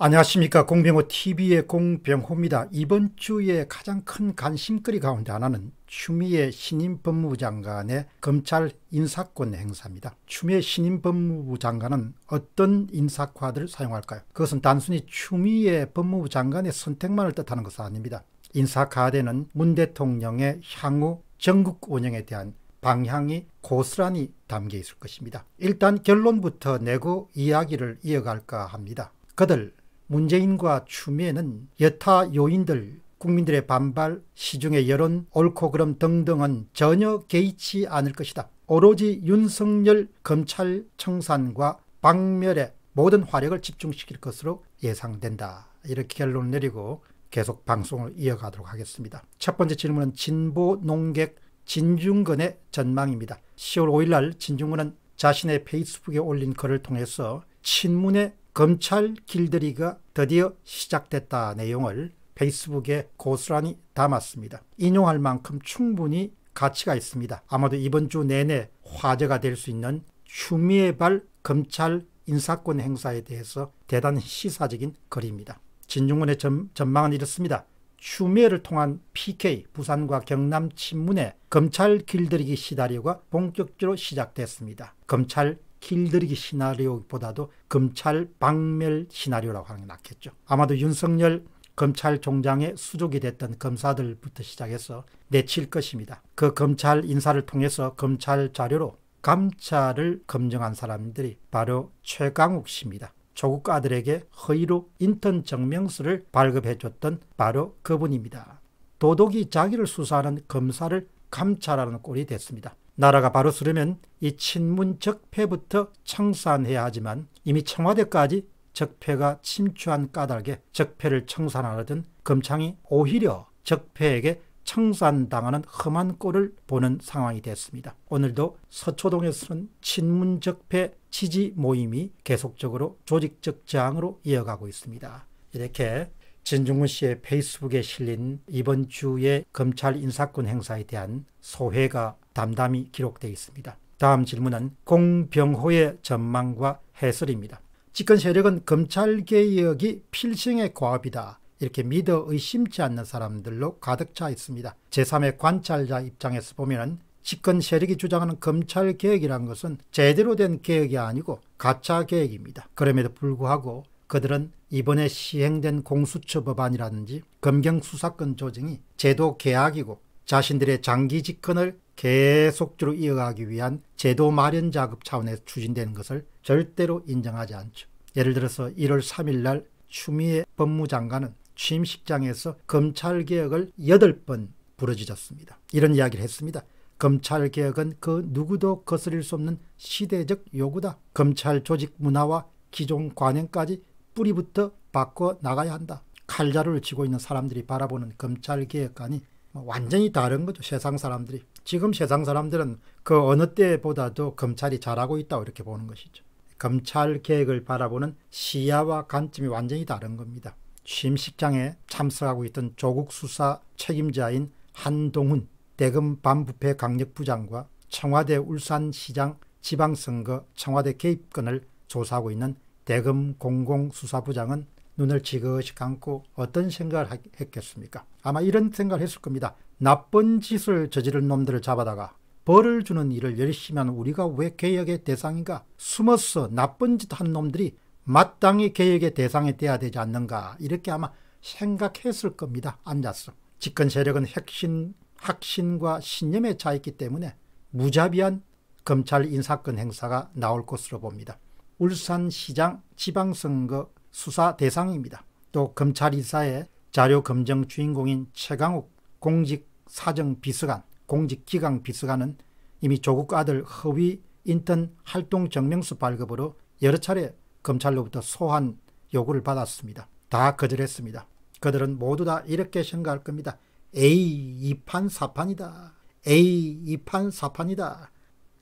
안녕하십니까 공병호 TV의 공병호입니다. 이번 주에 가장 큰 관심거리 가운데 하나는 추미애 신임 법무부 장관의 검찰 인사권 행사입니다. 추미애 신임 법무부 장관은 어떤 인사과들을 사용할까요? 그것은 단순히 추미애 법무부 장관의 선택만을 뜻하는 것은 아닙니다. 인사과대는 문 대통령의 향후 전국 운영에 대한 방향이 고스란히 담겨 있을 것입니다. 일단 결론부터 내고 이야기를 이어갈까 합니다. 그들 문재인과 추미애는 여타 요인들 국민들의 반발, 시중의 여론, 옳고 그름 등등은 전혀 개의치 않을 것이다. 오로지 윤석열 검찰 청산과 박멸의 모든 화력을 집중시킬 것으로 예상된다. 이렇게 결론을 내리고 계속 방송을 이어가도록 하겠습니다. 첫 번째 질문은 진보 농객 진중근의 전망입니다. 10월 5일 날 진중근은 자신의 페이스북에 올린 글을 통해서 친문의 검찰 길들이기가 드디어 시작됐다 내용을 페이스북에 고스란히 담았습니다. 인용할 만큼 충분히 가치가 있습니다. 아마도 이번 주 내내 화제가 될 수 있는 추미애 발 검찰 인사권 행사에 대해서 대단히 시사적인 글입니다. 진중권의 전, 망은 이렇습니다. 추미애를 통한 PK 부산과 경남 친문의 검찰 길들이기 시나리오가 본격적으로 시작됐습니다. 검찰 길들이기 시나리오보다도 검찰 박멸 시나리오라고 하는 게 낫겠죠. 아마도 윤석열 검찰총장의 수족이 됐던 검사들부터 시작해서 내칠 것입니다. 그 검찰 인사를 통해서 검찰 자료로 감찰을 검증한 사람들이 바로 최강욱 씨입니다. 조국 아들에게 허위로 인턴 증명서를 발급해줬던 바로 그분입니다. 도덕이 자기를 수사하는 검사를 감찰하는 꼴이 됐습니다. 나라가 바로 쓰려면 이 친문 적폐부터 청산해야 하지만 이미 청와대까지 적폐가 침투한 까닭에 적폐를 청산하려던 검창이 오히려 적폐에게 청산당하는 험한 꼴을 보는 상황이 됐습니다. 오늘도 서초동에서는 친문적폐 지지 모임이 계속적으로 조직적 저항으로 이어가고 있습니다. 이렇게 진중근 씨의 페이스북에 실린 이번 주의 검찰 인사권 행사에 대한 소회가 담담히 기록되어 있습니다. 다음 질문은 공병호의 전망과 해설입니다. 집권 세력은 검찰개혁이 필승의 과업이다. 이렇게 믿어 의심치 않는 사람들로 가득 차 있습니다. 제3의 관찰자 입장에서 보면 집권 세력이 주장하는 검찰개혁이란 것은 제대로 된 개혁이 아니고 가짜 개혁입니다. 그럼에도 불구하고 그들은 이번에 시행된 공수처법안이라든지 검경수사권 조정이 제도 개혁이고 자신들의 장기 집권을 계속적으로 이어가기 위한 제도 마련 작업 차원에서 추진되는 것을 절대로 인정하지 않죠. 예를 들어서 1월 3일 날 추미애 법무장관은 취임식장에서 검찰개혁을 8번 부러지졌습니다. 이런 이야기를 했습니다. 검찰개혁은 그 누구도 거스릴 수 없는 시대적 요구다. 검찰 조직 문화와 기존 관행까지 뿌리부터 바꿔 나가야 한다. 칼자루를 쥐고 있는 사람들이 바라보는 검찰개혁안이 뭐 완전히 다른 거죠. 세상 사람들이. 지금 세상 사람들은 그 어느 때보다도 검찰이 잘하고 있다고 이렇게 보는 것이죠. 검찰 개혁을 바라보는 시야와 관점이 완전히 다른 겁니다. 취임식장에 참석하고 있던 조국 수사 책임자인 한동훈 대검 반부패 강력부장과 청와대 울산시장 지방선거 청와대 개입권을 조사하고 있는 대검 공공수사부장은 눈을 지그시 감고 어떤 생각을 했겠습니까? 아마 이런 생각을 했을 겁니다. 나쁜 짓을 저지른 놈들을 잡아다가 벌을 주는 일을 열심히 하는 우리가 왜 개혁의 대상인가? 숨어서 나쁜 짓 한 놈들이 마땅히 개혁의 대상이 돼야 되지 않는가? 이렇게 아마 생각했을 겁니다. 앉아서. 집권 세력은 핵심, 학신과 신념에 차있기 때문에 무자비한 검찰 인사권 행사가 나올 것으로 봅니다. 울산시장 지방선거 수사 대상입니다. 또 검찰 인사의 자료 검증 주인공인 최강욱 공직사정비서관, 공직기강비서관은 이미 조국 아들 허위 인턴 활동 증명서 발급으로 여러 차례 검찰로부터 소환 요구를 받았습니다. 다 거절했습니다. 그들은 모두 다 이렇게 생각할 겁니다. A 2판 사판이다 A 2판 사판이다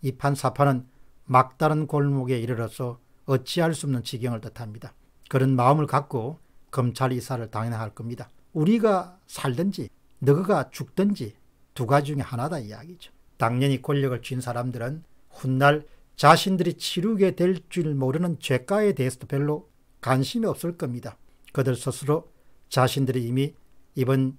2판 사판은 막다른 골목에 이르러서 어찌할 수 없는 지경을 뜻합니다. 그런 마음을 갖고 검찰 이사를 당연히 할 겁니다. 우리가 살든지 너가 죽든지 두 가지 중에 하나다 이야기죠. 당연히 권력을 쥔 사람들은 훗날 자신들이 치르게 될 줄 모르는 죄가에 대해서도 별로 관심이 없을 겁니다. 그들 스스로 자신들이 이미 이번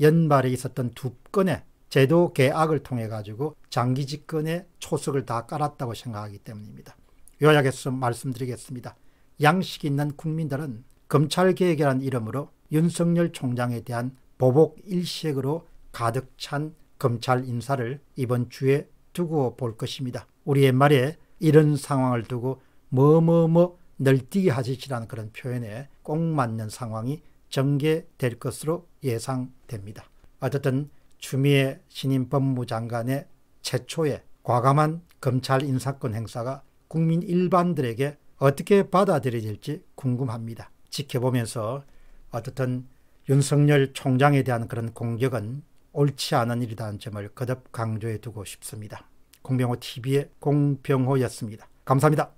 연말에 있었던 두 건의 제도 개악을 통해 가지고 장기 집권의 초석을 다 깔았다고 생각하기 때문입니다. 요약해서 말씀드리겠습니다. 양식 있는 국민들은 검찰개혁이라는 이름으로 윤석열 총장에 대한 보복 일색으로 가득 찬 검찰 인사를 이번 주에 두고 볼 것입니다. 우리의 말에 이런 상황을 두고 뭐뭐뭐 널뛰기 하시지라는 그런 표현에 꼭 맞는 상황이 전개될 것으로 예상됩니다. 어쨌든 추미애 신임 법무장관의 최초의 과감한 검찰 인사권 행사가 국민 일반들에게 어떻게 받아들여질지 궁금합니다. 지켜보면서 어떻든 윤석열 총장에 대한 그런 공격은 옳지 않은 일이라는 점을 거듭 강조해 두고 싶습니다. 공병호 TV의 공병호였습니다. 감사합니다.